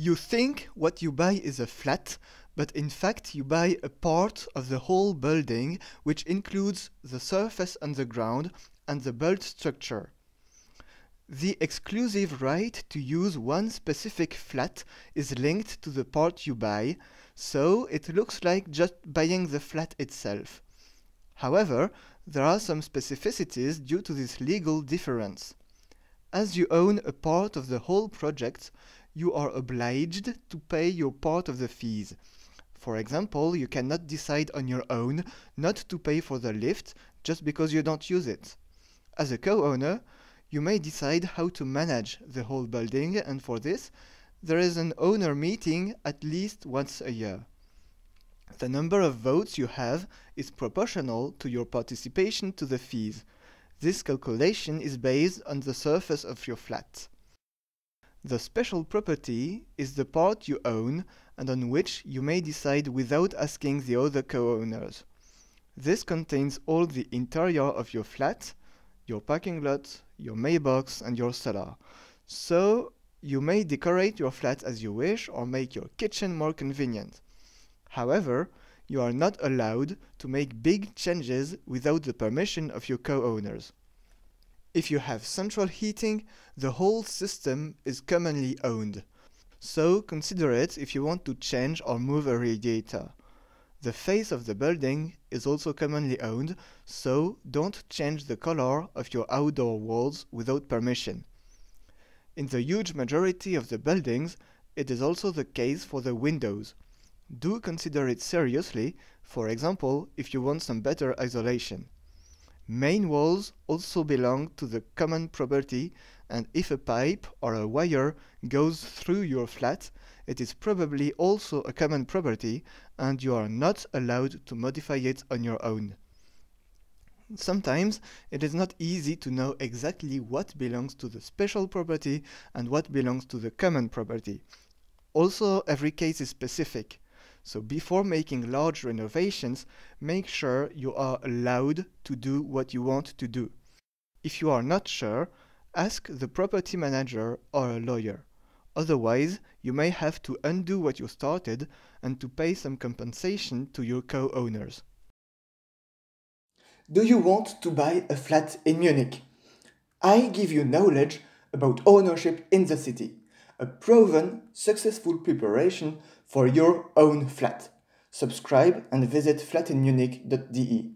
You think what you buy is a flat, but in fact you buy a part of the whole building, which includes the surface and the ground and the built structure. The exclusive right to use one specific flat is linked to the part you buy, so it looks like just buying the flat itself. However, there are some specificities due to this legal difference. As you own a part of the whole project, you are obliged to pay your part of the fees. For example, you cannot decide on your own not to pay for the lift just because you don't use it. As a co-owner, you may decide how to manage the whole building and for this, there is an owner meeting at least once a year. The number of votes you have is proportional to your participation to the fees. This calculation is based on the surface of your flat. The special property is the part you own and on which you may decide without asking the other co-owners. This contains all the interior of your flat, your parking lot, your mailbox and your cellar. So you may decorate your flat as you wish or make your kitchen more convenient. However, you are not allowed to make big changes without the permission of your co-owners. If you have central heating, the whole system is commonly owned. So consider it if you want to change or move a radiator. The face of the building is also commonly owned, so don't change the color of your outdoor walls without permission. In the huge majority of the buildings, it is also the case for the windows. Do consider it seriously, for example, if you want some better isolation. Main walls also belong to the common property and if a pipe or a wire goes through your flat, it is probably also a common property and you are not allowed to modify it on your own. Sometimes it is not easy to know exactly what belongs to the special property and what belongs to the common property. Also, every case is specific. So before making large renovations, make sure you are allowed to do what you want to do. If you are not sure, ask the property manager or a lawyer. Otherwise, you may have to undo what you started and to pay some compensation to your co-owners. Do you want to buy a flat in Munich? I give you knowledge about ownership in the city a proven successful preparation for your own flat. Subscribe and visit flatinmunich.de.